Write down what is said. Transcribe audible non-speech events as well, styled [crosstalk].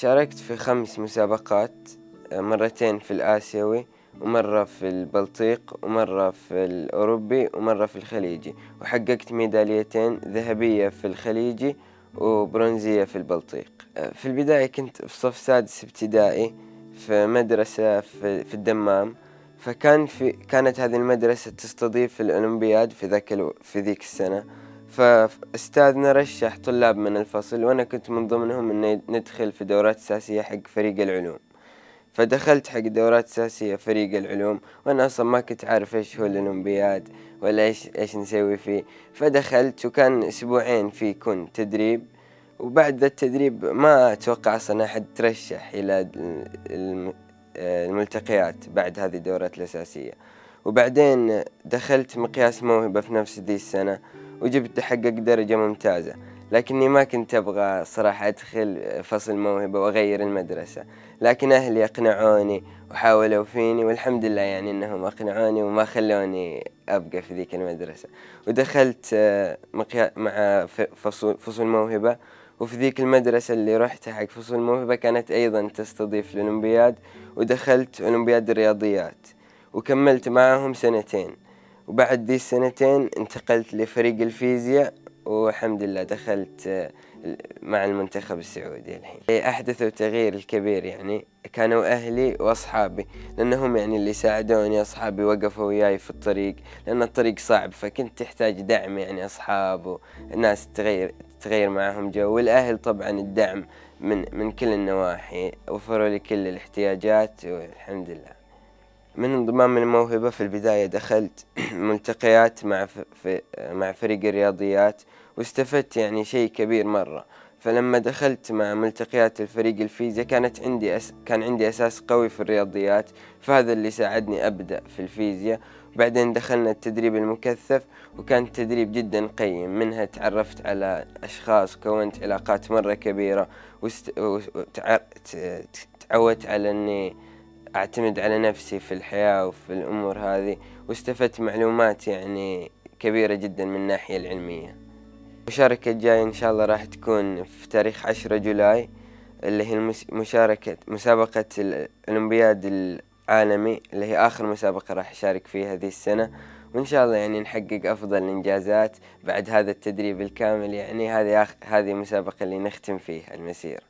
شاركت في خمس مسابقات آه، مرتين في الآسيوي ومرة في البلطيق ومرة في الأوروبي ومرة في الخليجي وحققت ميداليتين ذهبية في الخليجي وبرونزية في البلطيق آه، في البداية كنت في صف سادس ابتدائي في مدرسة في الدمام فكان في كانت هذه المدرسة تستضيف الأولمبياد في ذاك في ذيك السنة فاستاذنا رشح طلاب من الفصل وانا كنت من ضمنهم ان ندخل في دورات اساسية حق فريق العلوم فدخلت حق دورات اساسية فريق العلوم وانا اصلا ما كنت عارف ايش هو الاولمبياد ولا ايش ايش نسوي فيه فدخلت وكان اسبوعين في كن تدريب وبعد ذا التدريب ما اتوقع اصلا احد ترشح الى الملتقيات بعد هذه الدورات الاساسية وبعدين دخلت مقياس موهبة في نفس ذي السنة وجبت تحقق درجة ممتازة لكني ما كنت أبغى صراحة أدخل فصل موهبة وأغير المدرسة لكن أهلي أقنعوني وحاولوا فيني والحمد لله يعني أنهم أقنعوني وما خلوني أبقى في ذيك المدرسة ودخلت آه، مع فصول, موهبة وفي ذيك المدرسة اللي رحتها حق فصول موهبة كانت أيضا تستضيف الأولمبياد ودخلت أولمبياد الرياضيات وكملت معهم سنتين وبعد دي السنتين انتقلت لفريق الفيزياء والحمد لله دخلت آه، مع المنتخب السعودي الحين إيه، أحدثوا تغيير الكبير يعني كانوا أهلي وأصحابي لأنهم يعني اللي ساعدوني أصحابي وقفوا وياي في الطريق لأن الطريق صعب فكنت تحتاج دعم يعني أصحاب وناس تغير تغير معهم جو والأهل طبعا الدعم من من كل النواحي وفروا لي كل الاحتياجات والحمد لله من انضمام الموهبة في البداية دخلت [clears throat] ملتقيات مع مع فريق الرياضيات واستفدت يعني شيء كبير مرة فلما دخلت مع ملتقيات الفريق الفيزياء كانت عندي أس كان عندي أساس قوي في الرياضيات فهذا اللي ساعدني أبدأ في الفيزياء بعدين دخلنا التدريب المكثف وكان التدريب جدا قيم منها تعرفت على أشخاص كونت علاقات مرة كبيرة وتعودت على أني أعتمد على نفسي في الحياة وفي الأمور هذه واستفدت معلومات يعني كبيرة جدا من الناحية العلمية المشاركة الجاية إن شاء الله راح تكون في تاريخ عشرة جولاي اللي هي مشاركة مسابقة الأولمبياد العالمي اللي هي آخر مسابقة راح أشارك فيها هذه السنة وإن شاء الله يعني نحقق أفضل الإنجازات بعد هذا التدريب الكامل يعني هذه آخ... هذه المسابقة اللي نختم فيها المسيرة